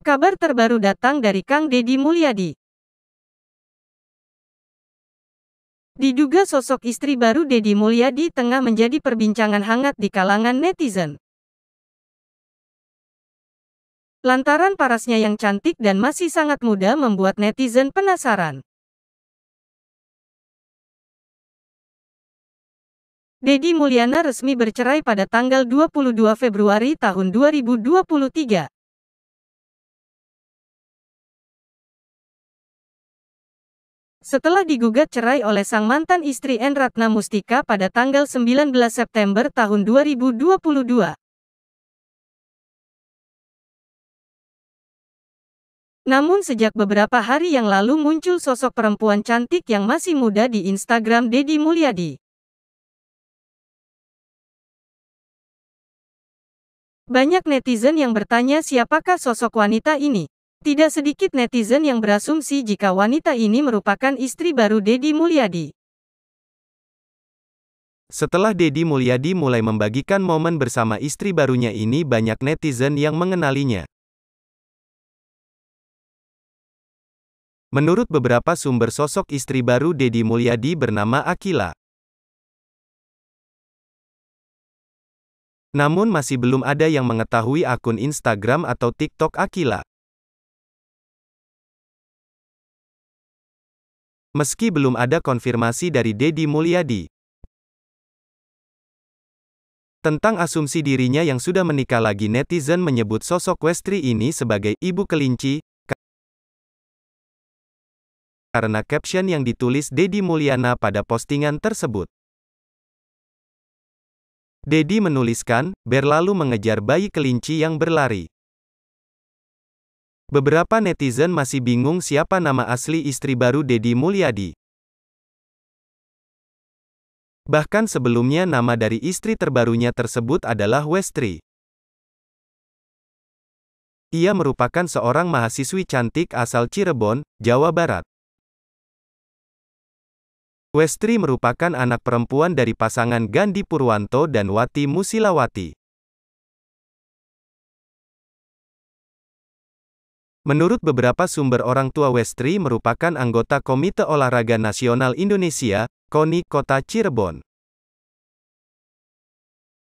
Kabar terbaru datang dari Kang Deddy Mulyadi. Diduga sosok istri baru Deddy Mulyadi tengah menjadi perbincangan hangat di kalangan netizen. Lantaran parasnya yang cantik dan masih sangat muda membuat netizen penasaran. Deddy Mulyana resmi bercerai pada tanggal 22 Februari tahun 2023. Setelah digugat cerai oleh sang mantan istri N. Ratna Mustika pada tanggal 19 September tahun 2022. Namun sejak beberapa hari yang lalu muncul sosok perempuan cantik yang masih muda di Instagram Dedi Mulyadi. Banyak netizen yang bertanya siapakah sosok wanita ini. Tidak sedikit netizen yang berasumsi jika wanita ini merupakan istri baru Dedi Mulyadi. Setelah Dedi Mulyadi mulai membagikan momen bersama istri barunya ini banyak netizen yang mengenalinya. Menurut beberapa sumber sosok istri baru Dedi Mulyadi bernama Akila. Namun masih belum ada yang mengetahui akun Instagram atau TikTok Akila. Meski belum ada konfirmasi dari Dedi Mulyadi tentang asumsi dirinya yang sudah menikah lagi netizen menyebut sosok Westri ini sebagai ibu kelinci karena caption yang ditulis Dedi Mulyana pada postingan tersebut. Dedi menuliskan, berlalu mengejar bayi kelinci yang berlari. Beberapa netizen masih bingung siapa nama asli istri baru Dedi Mulyadi. Bahkan sebelumnya nama dari istri terbarunya tersebut adalah Westri. Ia merupakan seorang mahasiswi cantik asal Cirebon, Jawa Barat. Westri merupakan anak perempuan dari pasangan Gandhi Purwanto dan Wati Musilawati. Menurut beberapa sumber orang tua Westri merupakan anggota Komite Olahraga Nasional Indonesia, KONI Kota Cirebon.